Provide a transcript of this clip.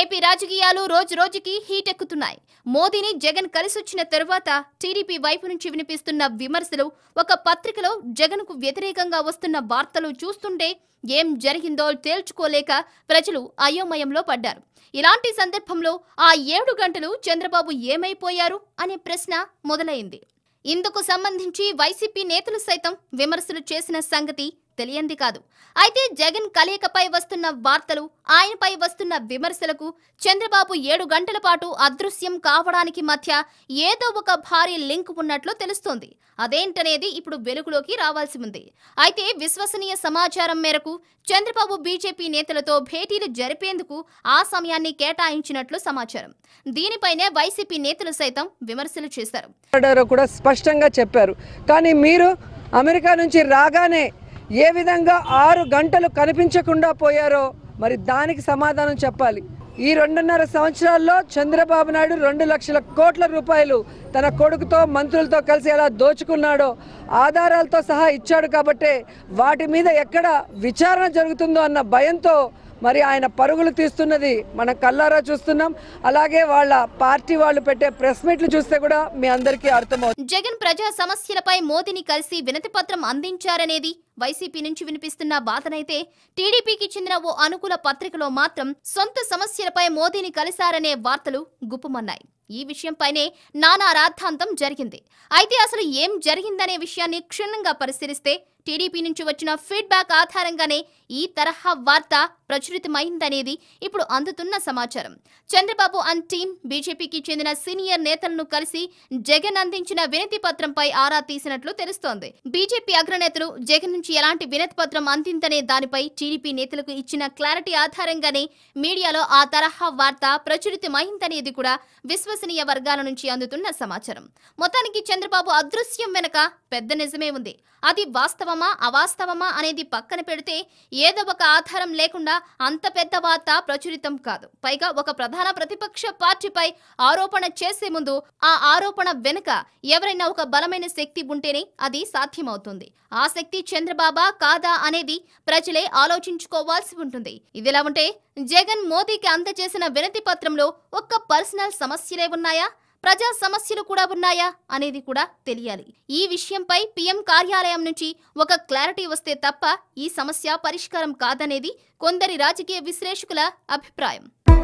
AP రాజకీయాలు రోజు రోజుకి హీటెక్కుతున్నాయి మోదీని జగన్ కలిసొచ్చిన తరువాత టీడీపీ వైపు నుంచి వినిపిస్తున్న విమర్శలు ఒక పత్రికలో జగన్కు వ్యతిరేకంగా వస్తున్న వార్తలు చూస్తుంటే ఏం జరిగిందో తేల్చుకోలేక ప్రజలు అయోమయంలో పడ్డారు ఇలాంటి సందర్భంలో ఆ ఏడు గంటలు చంద్రబాబు ఏమైపోయారు అనే ప్రశ్న మొదలైంది ఇందుకు సంబంధించి వైసీపీ నేతలు సైతం విమర్శలు చేసిన సంగతి తెలియంది కాదు అయితే జగన్ కలయికపై వస్తున్న వార్తలు ఆయనపై వస్తున్న విమర్శలకు చంద్రబాబు ఏడు గంటల పాటు అదృశ్యం కావడానికి మధ్య ఏదో ఒక భారీ లింక్ ఉన్నట్లు తెలుస్తోంది అదేంటనేది ఇప్పుడు వెలుగులోకి రావాల్సి ఉంది అయితే విశ్వసనీయ సమాచారం మేరకు చంద్రబాబు బీజేపీ నేతలతో భేటీలు జరిపేందుకు ఆ సమయాన్ని కేటాయించినట్లు సమాచారం దీనిపైనే వైసీపీ నేతలు సైతం విమర్శలు చేశారు కూడా స్పష్టంగా చెప్పారు కానీ మీరు అమెరికా నుంచి రాగానే ఏ విధంగా ఆరు గంటలు కనిపించకుండా పోయారో మరి దానికి సమాధానం చెప్పాలి ఈ రెండున్నర సంవత్సరాల్లో చంద్రబాబు నాయుడు రెండు లక్షల కోట్ల రూపాయలు తన కొడుకుతో మంత్రులతో కలిసి ఎలా దోచుకున్నాడో ఆధారాలతో సహా ఇచ్చాడు కాబట్టే వాటి మీద ఎక్కడ విచారణ జరుగుతుందో అన్న భయంతో మరి ఆయన పరుగులు తీస్తున్నది మన కల్లారా చూస్తున్నాం అలాగే వాళ్ళ పార్టీ వాళ్ళు పెట్టే ప్రెస్ మీట్లు చూస్తే కూడా మీ అందరికీ అర్థమవుతుంది జగన్ ప్రజా సమస్యలపై మోదీని కలిసి వినతి అందించారనేది వైసీపీ నుంచి వినిపిస్తున్న బాధనైతే టీడీపీకి చెందిన ఓ అనుకూల పత్రికలో మాత్రం సొంత సమస్యలపై మోదీని కలిశారనే వార్తలు గుప్పమన్నాయి ఈ విషయంపైనే నానా రాద్ధాంతం జరిగింది అయితే అసలు ఏం జరిగిందనే విషయాన్ని క్షుణ్ణంగా పరిశీలిస్తే టీడీపీ నుంచి వచ్చిన ఫీడ్బ్యాక్ ఆధారంగానే ఈ తరహా వార్త ప్రచురితమైందనేది ఇప్పుడు అందుతున్న సమాచారం చంద్రబాబు అండ్ టీం బీజేపీకి చెందిన సీనియర్ నేతలను కలిసి జగన్ అందించిన వినతి పత్రంపై ఆరా తీసినట్లు తెలుస్తోంది బీజేపీ అగ్రనేతలు జగన్ నుంచి ఎలాంటి వినతి పత్రం అందిందనే దానిపై టీడీపీ నేతలకు ఇచ్చిన క్లారిటీ ఆధారంగానే మీడియాలో ఆ తరహా వార్త ప్రచురితమైందనేది కూడా విశ్వసనీయ వర్గాల నుంచి అందుతున్న సమాచారం మొత్తానికి చంద్రబాబు అదృశ్యం వెనక పెద్ద నిజమే ఉంది అది వాస్తవమా అవాస్తవమా అనేది పక్కన పెడితే ఏదో ఒక ఆధారం లేకుండా అంత పెద్ద వార్త ప్రచురితం కాదు పైగా ఒక ప్రధాన ప్రతిపక్ష పార్టీపై ఆరోపణ చేసే ముందు ఆ ఆరోపణ వెనుక ఎవరైనా ఒక బలమైన శక్తి ఉంటేనే అది సాధ్యమవుతుంది ఆ శక్తి చంద్రబాబా కాదా అనేది ప్రజలే ఆలోచించుకోవాల్సి ఉంటుంది ఇదిలా ఉంటే జగన్ మోదీకి అందజేసిన వినతి పత్రంలో ఒక్క పర్సనల్ సమస్యలే ఉన్నాయా ప్రజా సమస్యలు కూడా ఉన్నాయా అనేది కూడా తెలియాలి ఈ విషయంపై పీఎం కార్యాలయం నుంచి ఒక క్లారిటీ వస్తే తప్ప ఈ సమస్య పరిష్కారం కాదనేది కొందరి రాజకీయ విశ్లేషకుల అభిప్రాయం